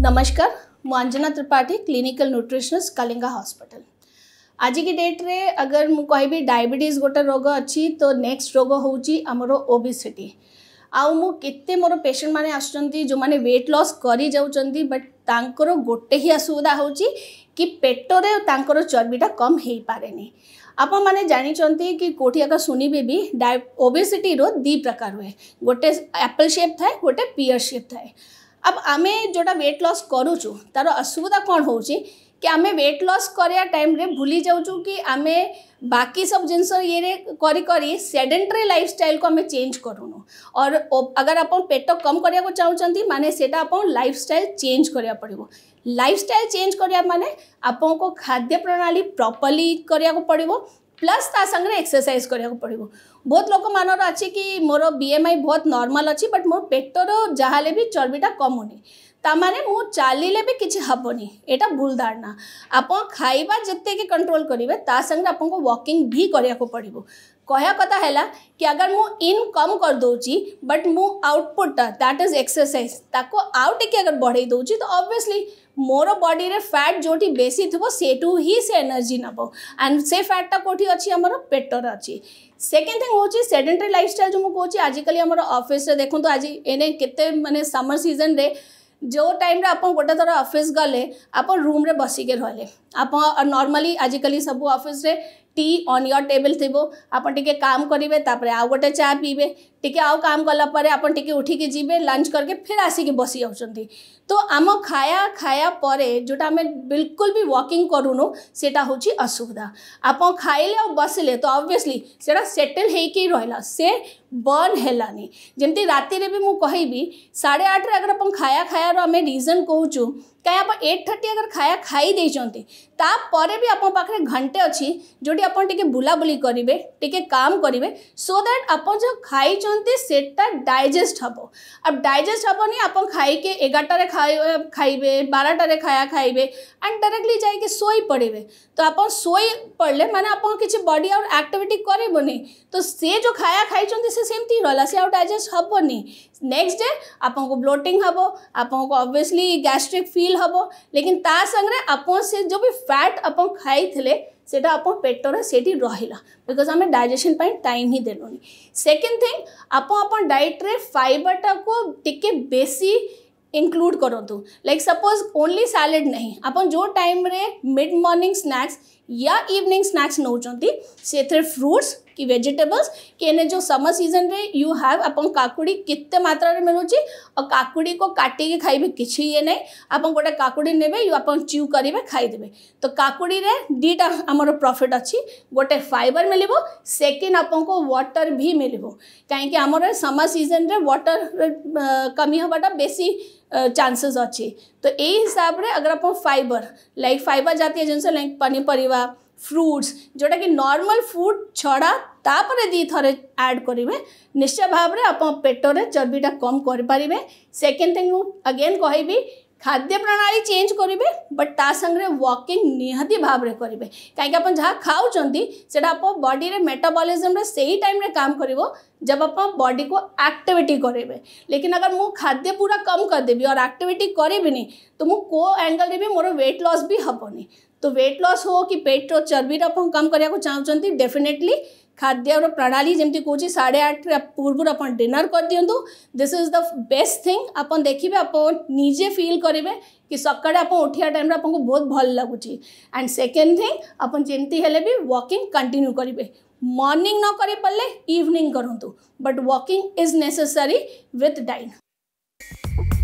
नमस्कार Munjana Tripathi clinical nutritionist Kalinga hospital आज की डेट रे अगर मुझे कहबी डायबिटीज गोटे रोग अच्छी तो नेक्स्ट रोग हूँ आमर ओबिसीटी आते मोर पेसेंट मैंने आसुचंती मैंने वेट लस कर बट तांकर गोटे ही असुविधा हूँ कि पेट रे चर्बीटा कम हो पारे आपण मैंने जानी कि कौटी आग शुणवे भी डाय ओबेसीटी रो दी प्रकार हुए गोटे एप्पल शेप थाए गोटे पियर शेप थाए अब आमे जोटा वेट लॉस करूचु तार असुविधा कौन हो कि आम वेट लॉस कर टाइम रे भूली जाऊँ कि आम बाकी सब जिनस ये करी करी सेडेटरी लाइफ स्टाइल को आम चेंज करूँ और अगर आप पेट तो कम करने चाहूँ माने सेटा आप लाइफ स्टाइल चेंज करा पड़ो लाइफ स्टाइल चेंज करा माने आप खाद्य प्रणाली प्रपर्ली करा पड़ो प्लस तांगे एक्सरसाइज कराक पड़ो बहुत लोक मान रही कि मोर बीएमआई बहुत नर्माल अच्छी बट मो पेटर जहाँ भी चर्बीटा कमुनी तमें चलिए भी किसी हेनी यहाँ भूल धारणा आप खाइबा जिते कि कंट्रोल करेंगे तांगे आप वॉकिंग भी कराक पड़ो कह कथा है कि अगर मु इन कम कर बट मु आउटपुट दैट इज एक्सरसाइज ताको आउट टे अगर बढ़े दूची तो ऑब्वियसली ମୋର ବଡ଼ିରେ ଫ୍ୟାଟ୍ ଯେଉଁଠି ବେଶୀ ଥିବ ସେଇଠୁ ହିଁ ସେ ଏନର୍ଜି ନେବ ଆଣ୍ଡ ସେ ଫ୍ୟାଟ୍ଟା କେଉଁଠି ଅଛି ଆମର ପେଟରେ ଅଛି ସେକେଣ୍ଡ ଥିଙ୍ଗ ହେଉଛି ସେଡେଣ୍ଟାରୀ ଲାଇଫଷ୍ଟାଇଲ୍ ଯେଉଁ ମୁଁ କହୁଛି ଆଜିକାଲି ଆମର ଅଫିସ୍ରେ ଦେଖନ୍ତୁ ଆଜି ଏନେ କେତେ ମାନେ ସମର ସିଜନ୍ରେ ଯେଉଁ ଟାଇମ୍ରେ ଆପଣ ଗୋଟେ ଥର ଅଫିସ୍ ଗଲେ ଆପଣ ରୁମ୍ରେ ବସିକି ରହିଲେ ଆପଣ ନର୍ମାଲି ଆଜିକାଲି ସବୁ ଅଫିସ୍ରେ टी ऑन योर टेबल थी आप काम करेंगे तापर आउ गोटे चा पीबे टी आउ काम कलापर आप उठिकी जी लंच करके फिर आसिक बस जाऊँगी तो आम खाया खाया जोटा आम बिल्कुल भी वॉकिंग करूनु सेटा हूँ असुविधा आप खाइले और बसले तो अबवियसली सेटा सेटल हो रहा से बर्न हैलानी जमी राति भी मुझे साढ़े आठ अगर आप खाया खायार आम रिजन कहचु कहीं आप एट थर्टी आगे खाया खाई भी आप घंटे अच्छी जो आप बुलाबूली करेंगे टी काम करेंगे सो दैट आप जो खाई से डायजेस्ट हम आप डायजेस्ट हेनी आप खाई एगारटे खाइए बारटे खाया खाइए एंड डायरेक्टली जाइए शोई पड़े तो आप शोई पड़े मैंने आप किसी बडी आउट आक्टिविट कर तो सी जो खाया खाई सेमती रहा सी आउ डायजेस्ट हेनी नेक्स्ट डे आप ब्लोटिंग हम आपको अबभीयसली गैस्ट्रिक फिल फिल हम लेकिन तांगे आप जो भी फैट आप खाई से पेटर से बिकज आम डायजेसन टाइम ही देलुँ सेकेंड थिंग आप डाइट्रे फाइबरटा को टी बेसी इनक्लूड करूँ लाइक सपोज ओनली सालाड ना आप जो टाइम मिड मॉर्निंग स्नाक्स या इवनिंग स्नैक्स नौकरी फ्रूट्स कि भेजिटेबल्स कि एने जो समर सीजन रे यू हैव आप काकुड़ी कितने मात्रा रे मिलुची और काकुड़ी को काटिक के खाइबे कि ये नहीं आप गोटे काकुड़ी ने यू आपन च्यू करेंगे खाईदे तो काकुड़ी रे दीटा हमर प्रॉफिट अच्छी गोटे फाइबर मिलिबो सेकेंड आपको वाटर भी मिले कहीं समर सीजन रे वाटर कमी हबाटा बेसी चांसेस अच्छे तो यही हिसाब से अगर आप फाइबर लाइक फाइबर जातीय जिनस लाइक पनीपरिया फ्रूट्स जोटा कि नॉर्मल फूड छड़ा तापर दी दीथर ऐड करेंगे निश्चय भाव में आप पेटर चर्बीटा कम करें सेकेंड थिंग मुझ अगेन कहबी खाद्य प्रणाली चेंज करेंगे बट तासंगे वॉकिंग निहती भाव में करेंगे कहीं आप जहाँ खाऊंस बडी मेटाबलीजम से ही टाइम काम कर जब आप बडी को आक्टिविटी करेंगे लेकिन अगर मुझे खाद्य पूरा कम करदेवी और आक्टिविट करें तो मुझ को एंगल भी मोर व्वेट लस भी हेनी तो व्वेट लस हो कि पेट्रो चर्बी आप कम करने को चाहते डेफिनेटली खाद्य प्रणाली जमी कौन साढ़े आठ पूर्व डिनर कर दिंतु this is the best thing आप देखिए आप निजे फिल करेंगे कि सकाल आप उठा टाइम आपको बहुत भल लगुच एंड सेकेंड थिंग आपल भी वॉकिंग कंटिन्यू करेंगे मॉर्निंग न करे पल्ले इवनिंग करूँ but walking is necessary with dine